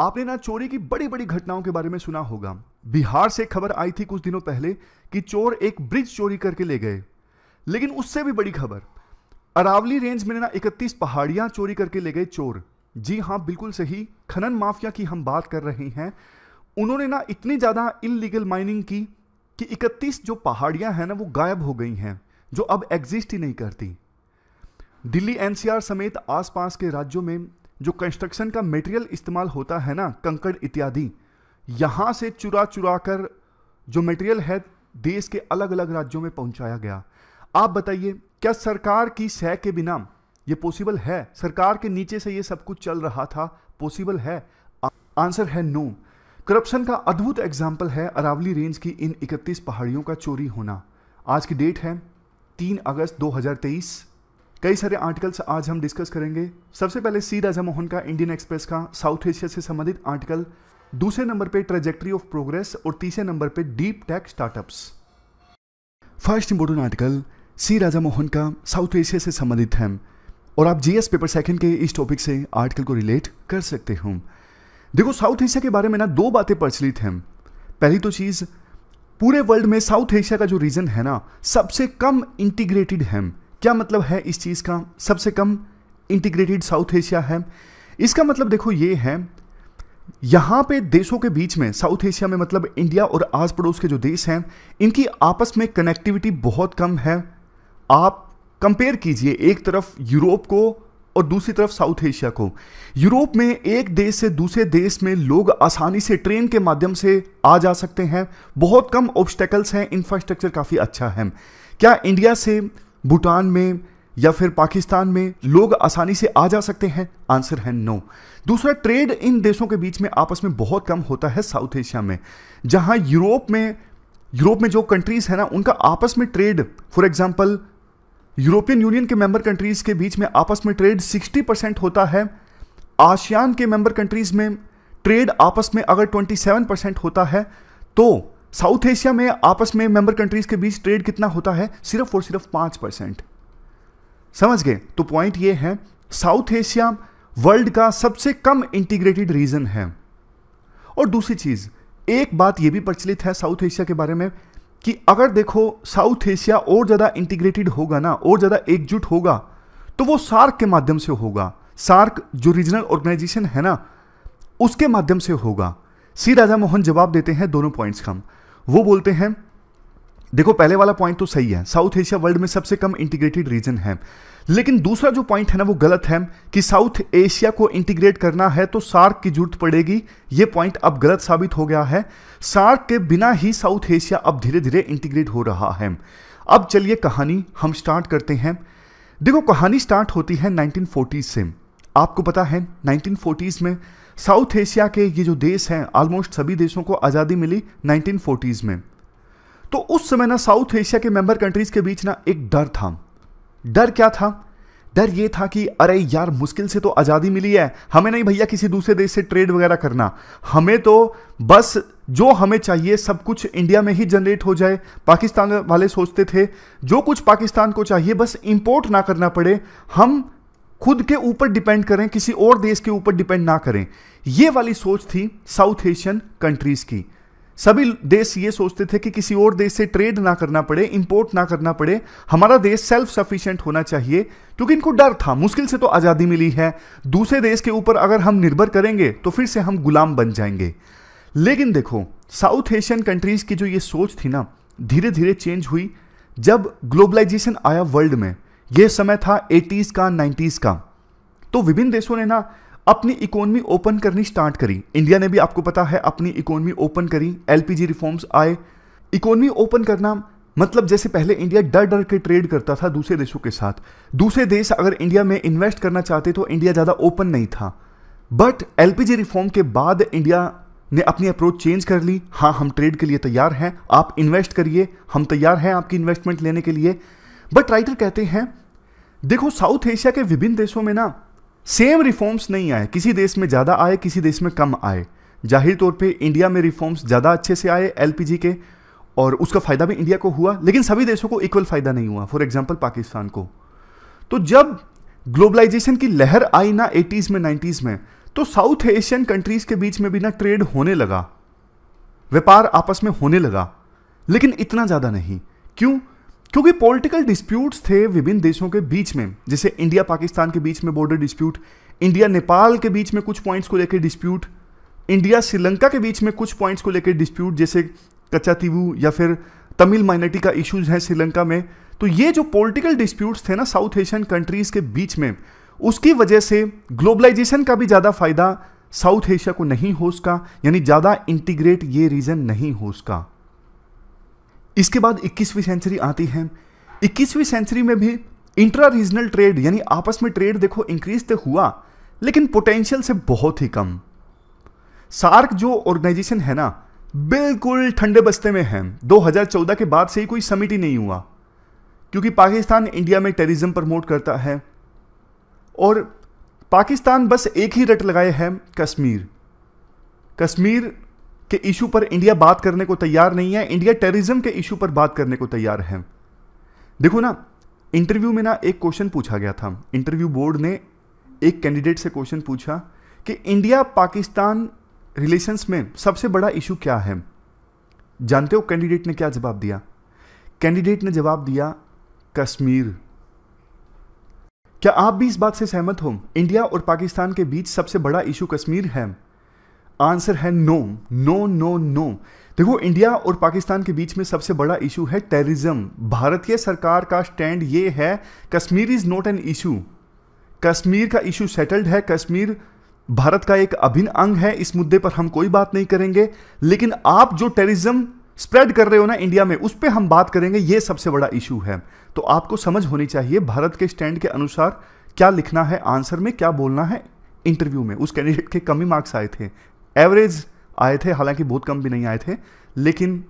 आपने ना चोरी की बड़ी बड़ी घटनाओं के बारे में सुना होगा बिहार से खबर आई थी कुछ दिनों पहले कि चोर एक ब्रिज चोरी करके ले गए लेकिन उससे भी बड़ी खबर अरावली रेंज में ना 31 पहाड़ियां चोरी करके ले गए चोर जी हाँ बिल्कुल सही खनन माफिया की हम बात कर रहे हैं उन्होंने ना इतनी ज़्यादा इनलीगल माइनिंग की कि 31 जो पहाड़ियां हैं ना वो गायब हो गई हैं जो अब एग्जिस्ट ही नहीं करती दिल्ली एनसीआर समेत आसपास के राज्यों में जो कंस्ट्रक्शन का मटेरियल इस्तेमाल होता है ना कंकड़ इत्यादि यहाँ से चुरा चुरा कर जो मटेरियल है देश के अलग अलग राज्यों में पहुँचाया गया आप बताइए क्या सरकार की सह के बिना ये पॉसिबल है सरकार के नीचे से ये सब कुछ चल रहा था पॉसिबल है आंसर है नो करप्शन का अद्भुत एग्जाम्पल है अरावली रेंज की इन 31 पहाड़ियों का चोरी होना आज की डेट है 3 अगस्त 2023 कई सारे आर्टिकल्स आज हम डिस्कस करेंगे सबसे पहले सी राजा मोहन का इंडियन एक्सप्रेस का साउथ एशिया से संबंधित आर्टिकल दूसरे नंबर पे ट्रेजेक्ट्री ऑफ प्रोग्रेस और तीसरे नंबर पे deep tech startups first important article C Raja Mohan का साउथ एशिया से संबंधित है और आप जीएस पेपर सेकंड के इस टॉपिक से आर्टिकल को रिलेट कर सकते हो देखो साउथ एशिया के बारे में ना दो बातें प्रचलित हैं पहली तो चीज़ पूरे वर्ल्ड में साउथ एशिया का जो रीजन है ना सबसे कम इंटीग्रेटेड है क्या मतलब है इस चीज़ का सबसे कम इंटीग्रेटेड साउथ एशिया है इसका मतलब देखो ये है यहाँ पे देशों के बीच में साउथ एशिया में मतलब इंडिया और आस पड़ोस के जो देश हैं इनकी आपस में कनेक्टिविटी बहुत कम है आप कंपेयर कीजिए एक तरफ यूरोप को और दूसरी तरफ साउथ एशिया को यूरोप में एक देश से दूसरे देश में लोग आसानी से ट्रेन के माध्यम से आ जा सकते हैं बहुत कम ऑब्स्टेकल्स हैं इंफ्रास्ट्रक्चर काफ़ी अच्छा है क्या इंडिया से भूटान में या फिर पाकिस्तान में लोग आसानी से आ जा सकते हैं आंसर है नो दूसरा ट्रेड इन देशों के बीच में आपस में बहुत कम होता है साउथ एशिया में जहां यूरोप में यूरोप में जो कंट्रीज है ना उनका आपस में trade for example European Union के मेंबर कंट्रीज के बीच में आपस में ट्रेड 60 परसेंट होता है आशियान के मेंबर कंट्रीज में ट्रेड आपस में अगर 27 परसेंट होता है तो साउथ एशिया में आपस में मेंबर कंट्रीज के बीच ट्रेड कितना होता है सिर्फ और सिर्फ पांच परसेंट समझ गए तो पॉइंट ये है साउथ एशिया वर्ल्ड का सबसे कम इंटीग्रेटेड रीजन है और दूसरी चीज़ एक बात यह भी प्रचलित है साउथ एशिया के बारे में कि अगर देखो साउथ एशिया और ज़्यादा इंटीग्रेटेड होगा ना और ज़्यादा एकजुट होगा तो वो सार्क के माध्यम से होगा सार्क जो रीजनल ऑर्गेनाइजेशन है ना उसके माध्यम से होगा सी राजा मोहन जवाब देते हैं दोनों पॉइंट्स का वो बोलते हैं देखो पहले वाला पॉइंट तो सही है साउथ एशिया वर्ल्ड में सबसे कम इंटीग्रेटेड रीजन है लेकिन दूसरा जो पॉइंट है ना वो गलत है कि साउथ एशिया को इंटीग्रेट करना है तो सार्क की जरूरत पड़ेगी ये पॉइंट अब गलत साबित हो गया है सार्क के बिना ही साउथ एशिया अब धीरे धीरे इंटीग्रेट हो रहा है अब चलिए कहानी हम स्टार्ट करते हैं देखो कहानी स्टार्ट होती है नाइनटीन से आपको पता है नाइनटीन में साउथ एशिया के ये जो देश हैं ऑलमोस्ट सभी देशों को आज़ादी मिली नाइनटीन में तो उस समय ना साउथ एशिया के मेंबर कंट्रीज़ के बीच ना एक डर था डर क्या था डर ये था कि अरे यार मुश्किल से तो आज़ादी मिली है हमें नहीं भैया किसी दूसरे देश से ट्रेड वगैरह करना हमें तो बस जो हमें चाहिए सब कुछ इंडिया में ही जनरेट हो जाए पाकिस्तान वाले सोचते थे जो कुछ पाकिस्तान को चाहिए बस इंपोर्ट ना करना पड़े हम खुद के ऊपर डिपेंड करें किसी और देश के ऊपर डिपेंड ना करें यह वाली सोच थी साउथ एशियन कंट्रीज की सभी देश ये सोचते थे कि किसी और देश से ट्रेड ना करना पड़े इंपोर्ट ना करना पड़े हमारा देश सेल्फ सफिशिएंट होना चाहिए क्योंकि इनको डर था मुश्किल से तो आज़ादी मिली है दूसरे देश के ऊपर अगर हम निर्भर करेंगे तो फिर से हम गुलाम बन जाएंगे लेकिन देखो साउथ एशियन कंट्रीज़ की जो ये सोच थी ना धीरे धीरे चेंज हुई जब ग्लोबलाइजेशन आया वर्ल्ड में यह समय था एटीज़ का नाइनटीज का तो विभिन्न देशों ने ना अपनी इकोनॉमी ओपन करनी स्टार्ट करी इंडिया ने भी आपको पता है अपनी इकोनॉमी ओपन करी एलपीजी रिफॉर्म्स आए इकोनॉमी ओपन करना मतलब जैसे पहले इंडिया डर डर के ट्रेड करता था दूसरे देशों के साथ दूसरे देश अगर इंडिया में इन्वेस्ट करना चाहते तो इंडिया ज़्यादा ओपन नहीं था बट एलपीजी रिफॉर्म के बाद इंडिया ने अपनी अप्रोच चेंज कर ली हाँ हम ट्रेड के लिए तैयार हैं आप इन्वेस्ट करिए हम तैयार हैं आपकी इन्वेस्टमेंट लेने के लिए बट राइटर कहते हैं देखो साउथ एशिया के विभिन्न देशों में ना सेम रिफॉर्म्स नहीं आए किसी देश में ज़्यादा आए किसी देश में कम आए जाहिर तौर पे इंडिया में रिफॉर्म्स ज़्यादा अच्छे से आए एलपीजी के और उसका फ़ायदा भी इंडिया को हुआ लेकिन सभी देशों को इक्वल फ़ायदा नहीं हुआ फॉर एग्जाम्पल पाकिस्तान को तो जब ग्लोबलाइजेशन की लहर आई ना एटीज़ में नाइन्टीज़ में तो साउथ एशियन कंट्रीज़ के बीच में भी ना ट्रेड होने लगा व्यापार आपस में होने लगा लेकिन इतना ज़्यादा नहीं क्यों क्योंकि पॉलिटिकल डिस्प्यूट्स थे विभिन्न देशों के बीच में जैसे इंडिया पाकिस्तान के बीच में बॉर्डर डिस्प्यूट इंडिया नेपाल के बीच में कुछ पॉइंट्स को लेकर डिस्प्यूट इंडिया श्रीलंका के बीच में कुछ पॉइंट्स को लेकर डिस्प्यूट जैसे कच्चा तिबू या फिर तमिल माइनॉरिटी का इश्यूज है श्रीलंका में तो ये जो पॉलिटिकल डिस्प्यूट्स थे ना साउथ एशियन कंट्रीज़ के बीच में उसकी वजह से ग्लोबलाइजेशन का भी ज़्यादा फायदा साउथ एशिया को नहीं हो सका यानी ज़्यादा इंटीग्रेट ये रीजन नहीं हो सका इसके बाद 21वीं सेंचुरी आती है 21वीं सेंचुरी में भी इंट्रा रीजनल ट्रेड यानी आपस में ट्रेड देखो इंक्रीज तो हुआ लेकिन पोटेंशियल से बहुत ही कम सार्क जो ऑर्गेनाइजेशन है ना बिल्कुल ठंडे बस्ते में है 2014 के बाद से ही कोई समिट ही नहीं हुआ क्योंकि पाकिस्तान इंडिया में टेररिज्म प्रमोट करता है और पाकिस्तान बस एक ही रट लगाए है कश्मीर कश्मीर के इशू पर इंडिया बात करने को तैयार नहीं है इंडिया टेररिज्म के इशू पर बात करने को तैयार है देखो ना इंटरव्यू में ना एक क्वेश्चन पूछा गया था इंटरव्यू बोर्ड ने एक कैंडिडेट से क्वेश्चन पूछा कि इंडिया पाकिस्तान रिलेशंस में सबसे बड़ा इशू क्या है जानते हो कैंडिडेट ने क्या जवाब दिया कैंडिडेट ने जवाब दिया कश्मीर क्या आप भी इस बात से सहमत हो इंडिया और पाकिस्तान के बीच सबसे बड़ा इशू कश्मीर है आंसर है नो नो नो नो देखो इंडिया और पाकिस्तान के बीच में सबसे बड़ा इशू है टेररिज्म भारतीय सरकार का स्टैंड ये है Kashmir is not an issue Kashmir का इशू सेटल्ड है कश्मीर भारत का एक अभिन्न अंग है इस मुद्दे पर हम कोई बात नहीं करेंगे लेकिन आप जो टेररिज्म स्प्रेड कर रहे हो ना इंडिया में उस पर हम बात करेंगे ये सबसे बड़ा इशू है तो आपको समझ होनी चाहिए भारत के स्टैंड के अनुसार क्या लिखना है आंसर में क्या बोलना है इंटरव्यू में उस कैंडिडेट के कमी मार्क्स आए थे एवरेज आए थे हालांकि बहुत कम भी नहीं आए थे लेकिन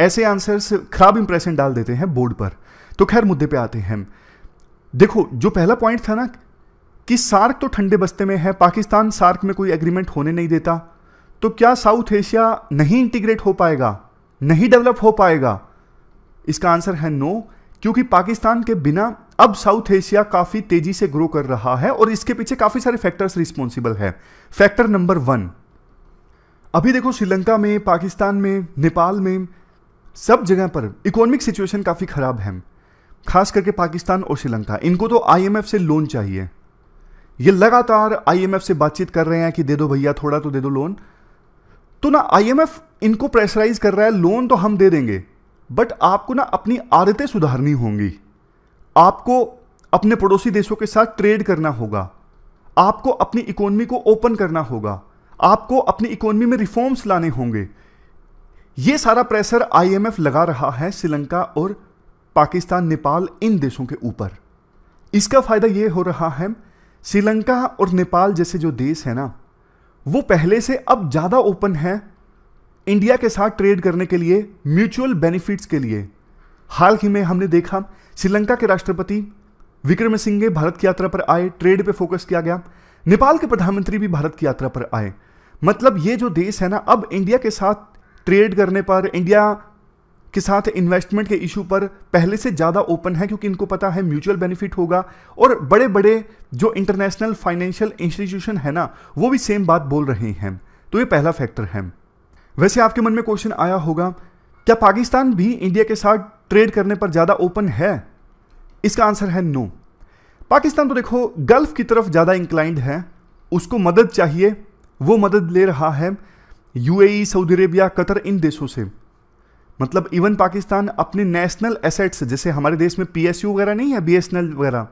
ऐसे आंसर्स खराब इंप्रेशन डाल देते हैं बोर्ड पर तो खैर मुद्दे पे आते हैं देखो जो पहला पॉइंट था ना कि सार्क तो ठंडे बस्ते में है पाकिस्तान सार्क में कोई एग्रीमेंट होने नहीं देता तो क्या साउथ एशिया नहीं इंटीग्रेट हो पाएगा नहीं डेवलप हो पाएगा इसका आंसर है नो क्योंकि पाकिस्तान के बिना अब साउथ एशिया काफ़ी तेज़ी से ग्रो कर रहा है और इसके पीछे काफ़ी सारे फैक्टर्स रिस्पॉन्सिबल है फैक्टर नंबर वन अभी देखो श्रीलंका में पाकिस्तान में नेपाल में सब जगह पर इकोनॉमिक सिचुएशन काफ़ी ख़राब है खास करके पाकिस्तान और श्रीलंका इनको तो आईएमएफ से लोन चाहिए ये लगातार आईएमएफ से बातचीत कर रहे हैं कि दे दो भैया थोड़ा तो दे दो लोन तो ना आईएमएफ इनको प्रेशराइज कर रहा है लोन तो हम दे देंगे बट आपको ना अपनी आदतें सुधारनी होंगी आपको अपने पड़ोसी देशों के साथ ट्रेड करना होगा आपको अपनी इकोनॉमी को ओपन करना होगा आपको अपनी इकोनॉमी में रिफॉर्म्स लाने होंगे ये सारा प्रेशर आईएमएफ लगा रहा है श्रीलंका और पाकिस्तान नेपाल इन देशों के ऊपर इसका फायदा यह हो रहा है श्रीलंका और नेपाल जैसे जो देश है ना वो पहले से अब ज़्यादा ओपन है इंडिया के साथ ट्रेड करने के लिए म्यूचुअल बेनिफिट्स के लिए हाल ही में हमने देखा श्रीलंका के राष्ट्रपति विक्रम सिंघे भारत की यात्रा पर आए ट्रेड पे फोकस किया गया नेपाल के प्रधानमंत्री भी भारत की यात्रा पर आए मतलब ये जो देश है ना अब इंडिया के साथ ट्रेड करने पर इंडिया के साथ इन्वेस्टमेंट के इशू पर पहले से ज़्यादा ओपन है क्योंकि इनको पता है म्यूचुअल बेनिफिट होगा और बड़े बड़े जो इंटरनेशनल फाइनेंशियल इंस्टीट्यूशन है ना वो भी सेम बात बोल रहे हैं तो ये पहला फैक्टर है वैसे आपके मन में क्वेश्चन आया होगा क्या पाकिस्तान भी इंडिया के साथ ट्रेड करने पर ज़्यादा ओपन है इसका आंसर है नो पाकिस्तान तो देखो गल्फ की तरफ ज़्यादा इंक्लाइंड है उसको मदद चाहिए वो मदद ले रहा है यूएई सऊदी अरेबिया कतर इन देशों से मतलब इवन पाकिस्तान अपने नेशनल एसेट्स जैसे हमारे देश में पीएसयू वगैरह नहीं है बीएसएनएल वगैरह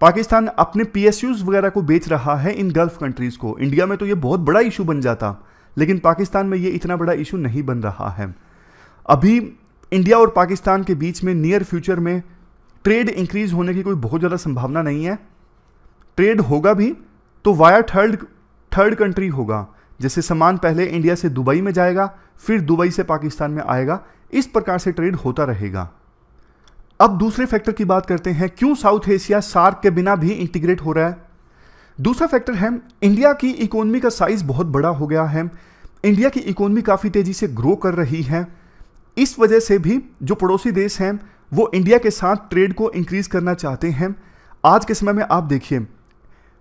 पाकिस्तान अपने पीएसयूज वगैरह को बेच रहा है इन गल्फ कंट्रीज़ को इंडिया में तो ये बहुत बड़ा इशू बन जाता लेकिन पाकिस्तान में ये इतना बड़ा इशू नहीं बन रहा है अभी इंडिया और पाकिस्तान के बीच में नियर फ्यूचर में ट्रेड इंक्रीज होने की कोई बहुत ज़्यादा संभावना नहीं है ट्रेड होगा भी तो वाया थर्ड थर्ड कंट्री होगा जैसे सामान पहले इंडिया से दुबई में जाएगा फिर दुबई से पाकिस्तान में आएगा इस प्रकार से ट्रेड होता रहेगा अब दूसरे फैक्टर की बात करते हैं क्यों साउथ एशिया सार्क के बिना भी इंटीग्रेट हो रहा है दूसरा फैक्टर है इंडिया की इकोनॉमी का साइज बहुत बड़ा हो गया है इंडिया की इकोनॉमी काफ़ी तेज़ी से ग्रो कर रही है इस वजह से भी जो पड़ोसी देश हैं वो इंडिया के साथ ट्रेड को इंक्रीज़ करना चाहते हैं आज के समय में आप देखिए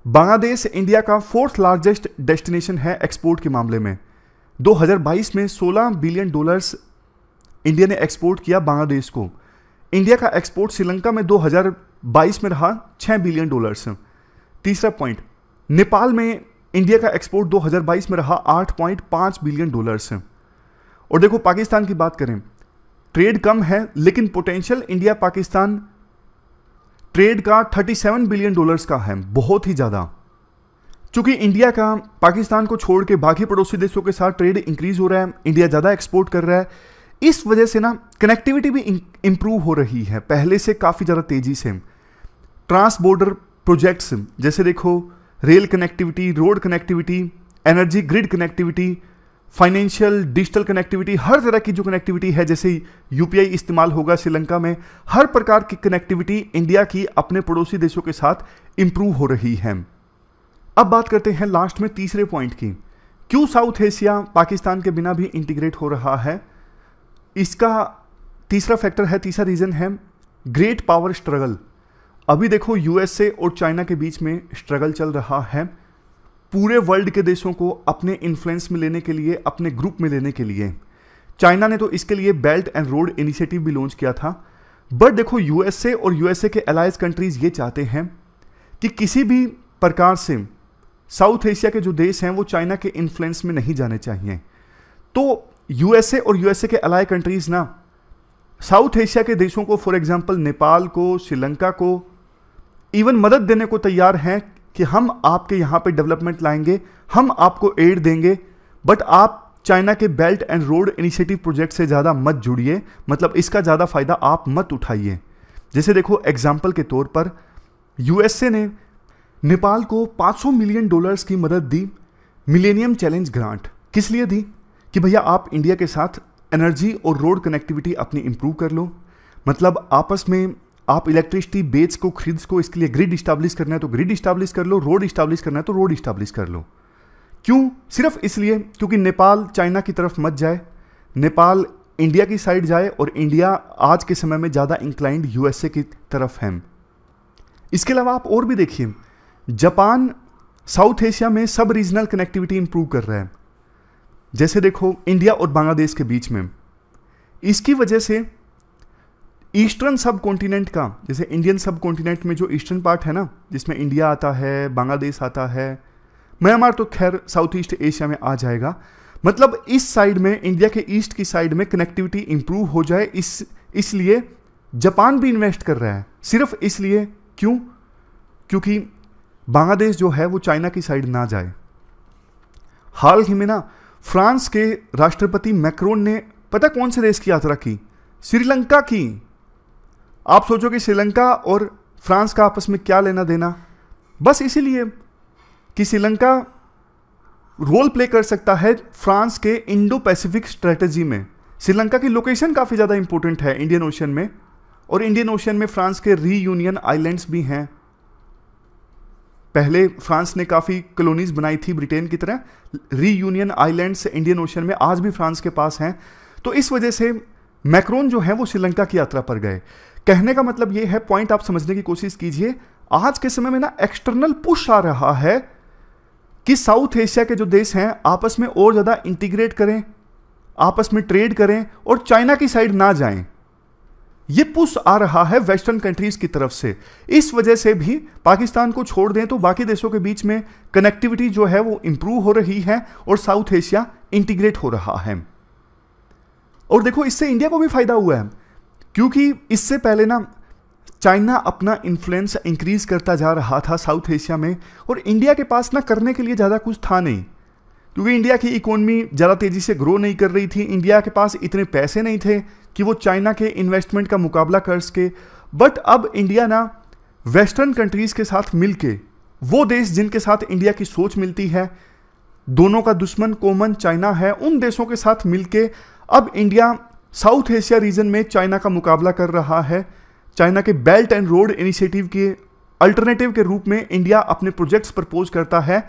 बांग्लादेश इंडिया का फोर्थ लार्जेस्ट डेस्टिनेशन है एक्सपोर्ट के मामले में 2022 में 16 बिलियन डॉलर्स इंडिया ने एक्सपोर्ट किया बांग्लादेश को इंडिया का एक्सपोर्ट श्रीलंका में 2022 में रहा 6 बिलियन डॉलर्स तीसरा पॉइंट नेपाल में इंडिया का एक्सपोर्ट 2022 में रहा 8.5 बिलियन डॉलर्स और देखो पाकिस्तान की बात करें ट्रेड कम है लेकिन पोटेंशियल इंडिया पाकिस्तान ट्रेड का 37 बिलियन डॉलर्स का है बहुत ही ज़्यादा चूंकि इंडिया का पाकिस्तान को छोड़ के बाकी पड़ोसी देशों के साथ ट्रेड इंक्रीज हो रहा है इंडिया ज़्यादा एक्सपोर्ट कर रहा है इस वजह से ना कनेक्टिविटी भी इंप्रूव हो रही है पहले से काफ़ी ज़्यादा तेज़ी से ट्रांस बॉर्डर प्रोजेक्ट्स जैसे देखो rail connectivity road connectivity energy grid connectivity financial digital connectivity हर तरह की जो कनेक्टिविटी है जैसे यूपीआई इस्तेमाल होगा श्रीलंका में हर प्रकार की कनेक्टिविटी इंडिया की अपने पड़ोसी देशों के साथ इम्प्रूव हो रही है अब बात करते हैं लास्ट में तीसरे पॉइंट की क्यों साउथ एशिया पाकिस्तान के बिना भी इंटीग्रेट हो रहा है इसका तीसरा फैक्टर है तीसरा रीज़न है ग्रेट पावर स्ट्रगल अभी देखो यूएसए और चाइना के बीच में स्ट्रगल चल रहा है पूरे वर्ल्ड के देशों को अपने इन्फ्लुएंस में लेने के लिए अपने ग्रुप में लेने के लिए चाइना ने तो इसके लिए बेल्ट एंड रोड इनिशिएटिव भी लॉन्च किया था बट देखो यूएसए और यूएसए के अलायस कंट्रीज़ ये चाहते हैं कि किसी भी प्रकार से साउथ एशिया के जो देश हैं वो चाइना के इन्फ्लुएंस में नहीं जाने चाहिए तो यूएसए और यूएसए के अलाय कंट्रीज़ ना साउथ एशिया के देशों को फॉर एग्जाम्पल नेपाल को श्रीलंका को इवन मदद देने को तैयार हैं कि हम आपके यहाँ पे डेवलपमेंट लाएंगे हम आपको एड देंगे बट आप चाइना के belt and road initiative project से ज़्यादा मत जुड़िए मतलब इसका ज़्यादा फ़ायदा आप मत उठाइए जैसे देखो एग्जाम्पल के तौर पर यूएसए ने नेपाल को 500 मिलियन डॉलर्स की मदद दी मिलेनियम चैलेंज ग्रांट किस लिए दी कि भैया आप इंडिया के साथ एनर्जी और रोड कनेक्टिविटी अपनी इम्प्रूव कर लो मतलब आपस में आप इलेक्ट्रिसिटी बेच को खरीद को इसके लिए ग्रिड इस्टाब्लिश करना है तो ग्रिड इस्टाब्लिश कर लो रोड इस्टाब्लिश करना है तो रोड इस्टाब्लिश कर लो क्यों सिर्फ इसलिए क्योंकि नेपाल चाइना की तरफ मत जाए नेपाल इंडिया की साइड जाए और इंडिया आज के समय में ज़्यादा इंक्लाइंड यूएसए की तरफ है इसके अलावा आप और भी देखिए जापान साउथ एशिया में सब रीजनल कनेक्टिविटी इंप्रूव कर रहा है जैसे देखो इंडिया और बांग्लादेश के बीच में इसकी वजह से ईस्टर्न सब कॉन्टिनेंट का जैसे इंडियन सब कॉन्टिनेंट में जो ईस्टर्न पार्ट है ना जिसमें इंडिया आता है बांग्लादेश आता है म्यांमार तो खैर साउथ ईस्ट एशिया में आ जाएगा मतलब इस साइड में इंडिया के ईस्ट की साइड में कनेक्टिविटी इंप्रूव हो जाए इस इसलिए जापान भी इन्वेस्ट कर रहा है सिर्फ इसलिए क्यों क्योंकि बांग्लादेश जो है वो चाइना की साइड ना जाए हाल ही में ना फ्रांस के राष्ट्रपति मैक्रोन ने पता कौन से देश की यात्रा की श्रीलंका की आप सोचो कि श्रीलंका और फ्रांस का आपस में क्या लेना देना बस इसीलिए कि श्रीलंका रोल प्ले कर सकता है फ्रांस के इंडो पैसिफिक स्ट्रेटजी में श्रीलंका की लोकेशन काफ़ी ज़्यादा इंपॉर्टेंट है इंडियन ओशन में और इंडियन ओशन में फ्रांस के री यूनियन आइलैंड्स भी हैं पहले फ्रांस ने काफ़ी कॉलोनीज बनाई थी ब्रिटेन की तरह री यूनियन आइलैंड्स इंडियन ओशन में आज भी फ्रांस के पास हैं तो इस वजह से मैक्रोन जो है वो श्रीलंका की यात्रा पर गए कहने का मतलब यह है पॉइंट आप समझने की कोशिश कीजिए आज के समय में ना एक्सटर्नल पुश आ रहा है कि साउथ एशिया के जो देश हैं आपस में और ज़्यादा इंटीग्रेट करें आपस में ट्रेड करें और चाइना की साइड ना जाएं ये पुश आ रहा है वेस्टर्न कंट्रीज की तरफ से इस वजह से भी पाकिस्तान को छोड़ दें तो बाकी देशों के बीच में कनेक्टिविटी जो है वो इंप्रूव हो रही है और साउथ एशिया इंटीग्रेट हो रहा है और देखो इससे इंडिया को भी फायदा हुआ है क्योंकि इससे पहले ना चाइना अपना इन्फ्लुएंस इंक्रीज करता जा रहा था साउथ एशिया में और इंडिया के पास ना करने के लिए ज़्यादा कुछ था नहीं क्योंकि इंडिया की इकोनॉमी ज़्यादा तेज़ी से ग्रो नहीं कर रही थी इंडिया के पास इतने पैसे नहीं थे कि वो चाइना के इन्वेस्टमेंट का मुकाबला कर सके बट अब इंडिया ना वेस्टर्न कंट्रीज़ के साथ मिल वो देश जिनके साथ इंडिया की सोच मिलती है दोनों का दुश्मन कॉमन चाइना है उन देशों के साथ मिलके अब इंडिया साउथ एशिया रीजन में चाइना का मुकाबला कर रहा है चाइना के बेल्ट एंड रोड इनिशिएटिव के अल्टरनेटिव के रूप में इंडिया अपने प्रोजेक्ट्स प्रपोज करता है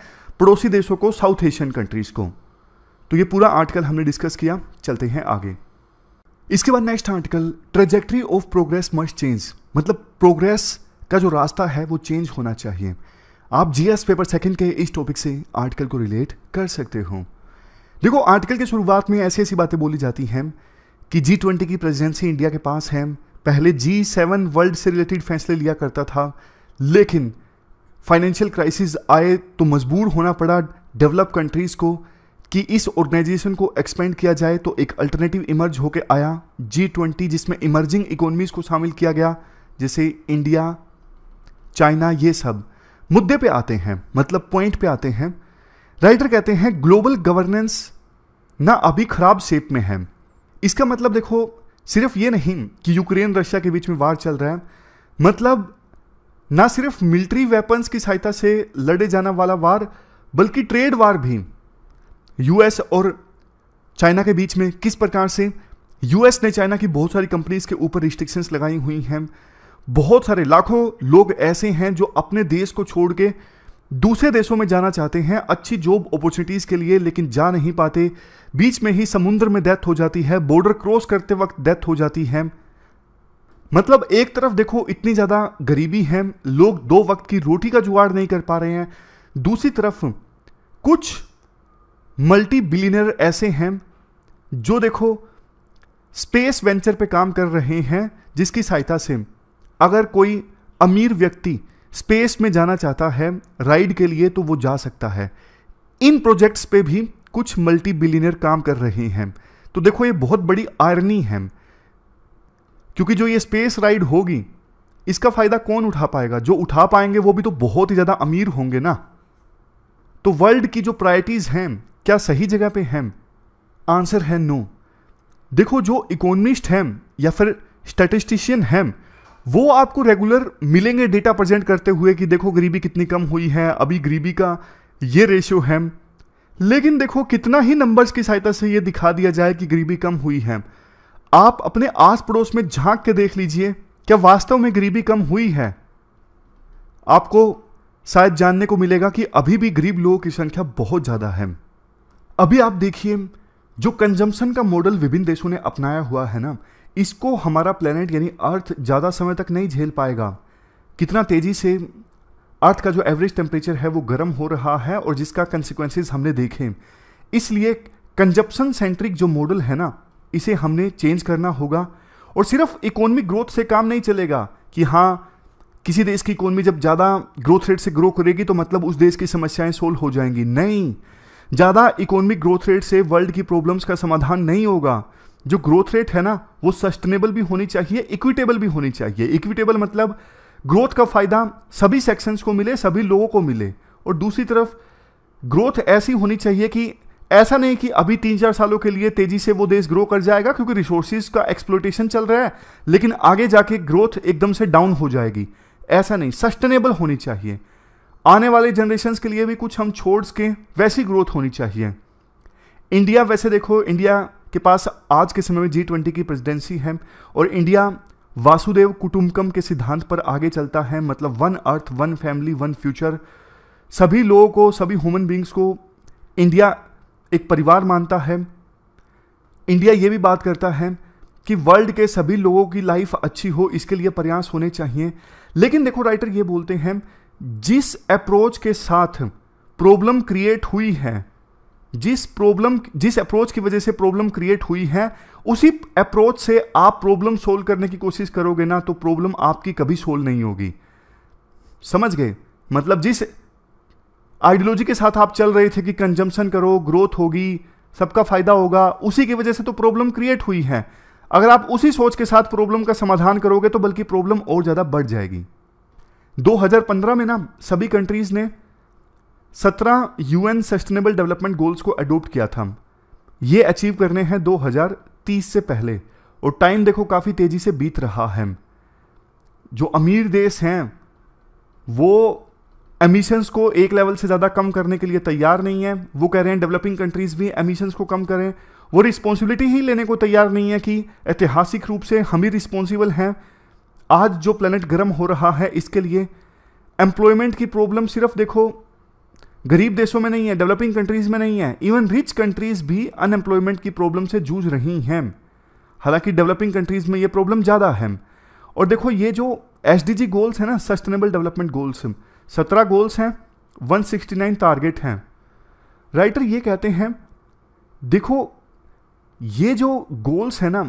पड़ोसी देशों को साउथ एशियन कंट्रीज़ को तो ये पूरा आर्टिकल हमने डिस्कस किया चलते हैं आगे इसके बाद next article trajectory of progress must change मतलब प्रोग्रेस का जो रास्ता है वो चेंज होना चाहिए आप जीएस पेपर सेकंड के इस टॉपिक से आर्टिकल को रिलेट कर सकते हो देखो आर्टिकल की शुरुआत में ऐसी ऐसी बातें बोली जाती हैं कि जी ट्वेंटी की प्रेजिडेंसी इंडिया के पास है पहले जी सेवन वर्ल्ड से रिलेटेड फैसले लिया करता था लेकिन फाइनेंशियल क्राइसिस आए तो मजबूर होना पड़ा डेवलप कंट्रीज़ को कि इस ऑर्गेनाइजेशन को एक्सपेंड किया जाए तो एक अल्टरनेटिव इमर्ज होकर आया जी ट्वेंटी जिसमें इमर्जिंग इकोनॉमीज़ को शामिल किया गया जैसे इंडिया चाइना ये सब मुद्दे पे आते हैं मतलब पॉइंट पे आते हैं राइटर कहते हैं ग्लोबल गवर्नेंस ना अभी खराब शेप में है इसका मतलब देखो सिर्फ ये नहीं कि यूक्रेन रशिया के बीच में वार चल रहा है मतलब ना सिर्फ मिलिट्री वेपन्स की सहायता से लड़े जाने वाला वार बल्कि ट्रेड वार भी यूएस और चाइना के बीच में किस प्रकार से यूएस ने चाइना की बहुत सारी कंपनीज के ऊपर रिस्ट्रिक्शंस लगाई हुई हैं बहुत सारे लाखों लोग ऐसे हैं जो अपने देश को छोड़ के दूसरे देशों में जाना चाहते हैं अच्छी जॉब अपॉर्चुनिटीज़ के लिए लेकिन जा नहीं पाते बीच में ही समुद्र में डेथ हो जाती है बॉर्डर क्रॉस करते वक्त डेथ हो जाती है मतलब एक तरफ देखो इतनी ज़्यादा गरीबी है लोग दो वक्त की रोटी का जुगाड़ नहीं कर पा रहे हैं दूसरी तरफ कुछ मल्टी बिलीनर ऐसे हैं जो देखो स्पेस वेंचर पे काम कर रहे हैं जिसकी सहायता से अगर कोई अमीर व्यक्ति स्पेस में जाना चाहता है राइड के लिए तो वो जा सकता है इन प्रोजेक्ट्स पे भी कुछ मल्टी बिलीनियर काम कर रहे हैं तो देखो ये बहुत बड़ी आर्नी है क्योंकि जो ये स्पेस राइड होगी इसका फ़ायदा कौन उठा पाएगा जो उठा पाएंगे वो भी तो बहुत ही ज़्यादा अमीर होंगे ना तो वर्ल्ड की जो प्रायरिटीज़ हैं क्या सही जगह पे हैं आंसर है नो देखो जो इकोनमिस्ट हैं या फिर स्टेटिस्टिशियन हैं वो आपको रेगुलर मिलेंगे डेटा प्रेजेंट करते हुए कि देखो गरीबी कितनी कम हुई है अभी गरीबी का ये रेशियो है लेकिन देखो कितना ही नंबर्स की सहायता से ये दिखा दिया जाए कि गरीबी कम हुई है आप अपने आस पड़ोस में झांक के देख लीजिए क्या वास्तव में गरीबी कम हुई है आपको शायद जानने को मिलेगा कि अभी भी गरीब लोगों की संख्या बहुत ज़्यादा है अभी आप देखिए जो कंजम्पशन का मॉडल विभिन्न देशों ने अपनाया हुआ है ना इसको हमारा प्लेनेट यानी अर्थ ज़्यादा समय तक नहीं झेल पाएगा कितना तेज़ी से अर्थ का जो एवरेज टेम्परेचर है वो गर्म हो रहा है और जिसका कंसिक्वेंसेज हमने देखे इसलिए कंजप्शन सेंट्रिक जो मॉडल है ना इसे हमने चेंज करना होगा और सिर्फ इकोनॉमिक ग्रोथ से काम नहीं चलेगा कि हाँ किसी देश की इकोनॉमी जब ज़्यादा ग्रोथ रेट से ग्रो करेगी तो मतलब उस देश की समस्याएं सोल्व हो जाएंगी नहीं ज़्यादा इकोनॉमिक ग्रोथ रेट से वर्ल्ड की प्रॉब्लम्स का समाधान नहीं होगा जो ग्रोथ रेट है ना वो सस्टेनेबल भी होनी चाहिए इक्विटेबल भी होनी चाहिए इक्विटेबल मतलब ग्रोथ का फायदा सभी सेक्शंस को मिले सभी लोगों को मिले और दूसरी तरफ ग्रोथ ऐसी होनी चाहिए कि ऐसा नहीं कि अभी तीन चार सालों के लिए तेजी से वो देश ग्रो कर जाएगा क्योंकि रिसोर्सेज का एक्सप्लोटेशन चल रहा है लेकिन आगे जाके ग्रोथ एकदम से डाउन हो जाएगी ऐसा नहीं सस्टेनेबल होनी चाहिए आने वाले जनरेशन के लिए भी कुछ हम छोड़ सकें वैसी ग्रोथ होनी चाहिए इंडिया वैसे देखो इंडिया के पास आज के समय में जी ट्वेंटी की प्रेसिडेंसी है और इंडिया वासुदेव कुटुम्बकम के सिद्धांत पर आगे चलता है मतलब one earth one family one future सभी लोगों को सभी ह्यूमन बींग्स को इंडिया एक परिवार मानता है इंडिया ये भी बात करता है कि वर्ल्ड के सभी लोगों की लाइफ अच्छी हो इसके लिए प्रयास होने चाहिए लेकिन देखो राइटर ये बोलते हैं जिस अप्रोच के साथ प्रॉब्लम क्रिएट हुई है जिस प्रॉब्लम जिस अप्रोच की वजह से प्रॉब्लम क्रिएट हुई है उसी अप्रोच से आप प्रॉब्लम सोल्व करने की कोशिश करोगे ना तो प्रॉब्लम आपकी कभी सोल्व नहीं होगी समझ गए मतलब जिस आइडियोलॉजी के साथ आप चल रहे थे कि कंजम्पशन करो ग्रोथ होगी सबका फायदा होगा उसी की वजह से तो प्रॉब्लम क्रिएट हुई है अगर आप उसी सोच के साथ प्रॉब्लम का समाधान करोगे तो बल्कि प्रॉब्लम और ज़्यादा बढ़ जाएगी 2015 में ना सभी कंट्रीज़ ने 17 यूएन सस्टेनेबल डेवलपमेंट गोल्स को अडोप्ट किया था ये अचीव करने हैं तीस से पहले और टाइम देखो काफ़ी तेज़ी से बीत रहा है जो अमीर देश हैं वो एमिशंस को एक लेवल से ज़्यादा कम करने के लिए तैयार नहीं है वो कह रहे हैं डेवलपिंग कंट्रीज़ भी एमिशंस को कम करें वो रिस्पॉन्सिबिलिटी ही लेने को तैयार नहीं है कि ऐतिहासिक रूप से हम ही रिस्पॉन्सिबल हैं आज जो प्लानट गर्म हो रहा है इसके लिए एम्प्लॉयमेंट की प्रॉब्लम सिर्फ देखो गरीब देशों में नहीं है डेवलपिंग कंट्रीज में नहीं है इवन रिच कंट्रीज भी अनएम्प्लॉयमेंट की प्रॉब्लम से जूझ रही हैं हालांकि डेवलपिंग कंट्रीज में ये प्रॉब्लम ज़्यादा है और देखो ये जो एस गोल्स हैं ना सस्टेनेबल डेवलपमेंट गोल्स सत्रह गोल्स हैं वन टारगेट हैं राइटर ये कहते हैं देखो ये जो गोल्स हैं ना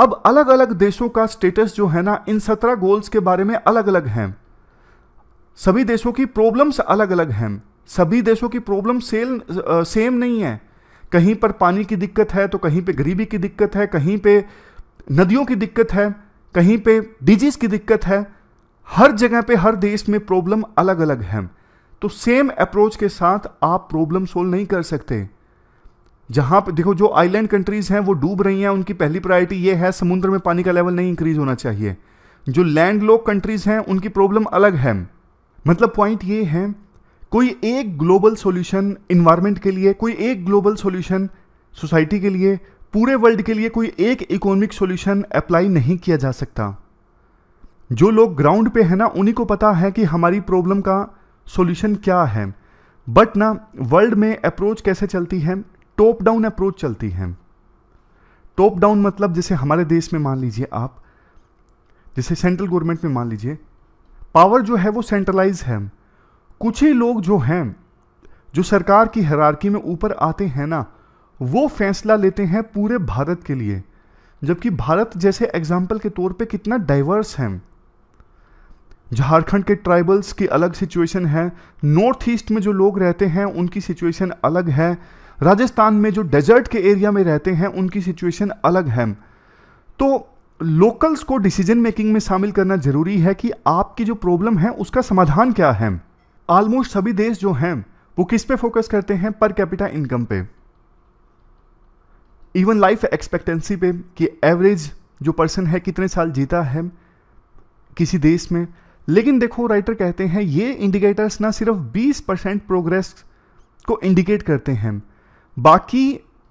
अब अलग अलग देशों का स्टेटस जो है ना इन सत्रह गोल्स के बारे में अलग अलग हैं सभी देशों की प्रॉब्लम्स अलग अलग हैं सभी देशों की प्रॉब्लम सेल सेम नहीं है कहीं पर पानी की दिक्कत है तो कहीं पे गरीबी की दिक्कत है कहीं पे नदियों की दिक्कत है कहीं पे डिजीज़ की दिक्कत है हर जगह पे हर देश में प्रॉब्लम अलग अलग है तो सेम अप्रोच के साथ आप प्रॉब्लम सोल्व नहीं कर सकते जहां पे देखो जो आइलैंड कंट्रीज हैं वो डूब रही हैं उनकी पहली प्रायोरिटी ये है समुद्र में पानी का लेवल नहीं इंक्रीज होना चाहिए जो लैंड लोक कंट्रीज हैं उनकी प्रॉब्लम अलग है मतलब पॉइंट ये है कोई एक ग्लोबल सॉल्यूशन इन्वायरमेंट के लिए कोई एक ग्लोबल सॉल्यूशन सोसाइटी के लिए पूरे वर्ल्ड के लिए कोई एक इकोनॉमिक सॉल्यूशन अप्लाई नहीं किया जा सकता जो लोग ग्राउंड पे हैं ना उन्हीं को पता है कि हमारी प्रॉब्लम का सॉल्यूशन क्या है बट ना वर्ल्ड में अप्रोच कैसे चलती है टॉप डाउन अप्रोच चलती है टॉप डाउन मतलब जैसे हमारे देश में मान लीजिए आप जैसे सेंट्रल गवर्नमेंट में मान लीजिए पावर जो है वो सेंट्रलाइज है कुछ ही लोग जो हैं जो सरकार की हरारकी में ऊपर आते हैं ना वो फैसला लेते हैं पूरे भारत के लिए जबकि भारत जैसे एग्जाम्पल के तौर पे कितना डाइवर्स हैं झारखंड के ट्राइबल्स की अलग सिचुएशन है नॉर्थ ईस्ट में जो लोग रहते हैं उनकी सिचुएशन अलग है राजस्थान में जो डेजर्ट के एरिया में रहते हैं उनकी सिचुएशन अलग है तो लोकल्स को डिसीजन मेकिंग में शामिल करना ज़रूरी है कि आपकी जो प्रॉब्लम है उसका समाधान क्या है ऑलमोस्ट सभी देश जो हैं वो किस पे फोकस करते हैं पर कैपिटा इनकम पे इवन लाइफ एक्सपेक्टेंसी पे कि एवरेज जो पर्सन है कितने साल जीता है किसी देश में लेकिन देखो राइटर कहते हैं ये इंडिकेटर्स ना सिर्फ 20 परसेंट प्रोग्रेस को इंडिकेट करते हैं बाकी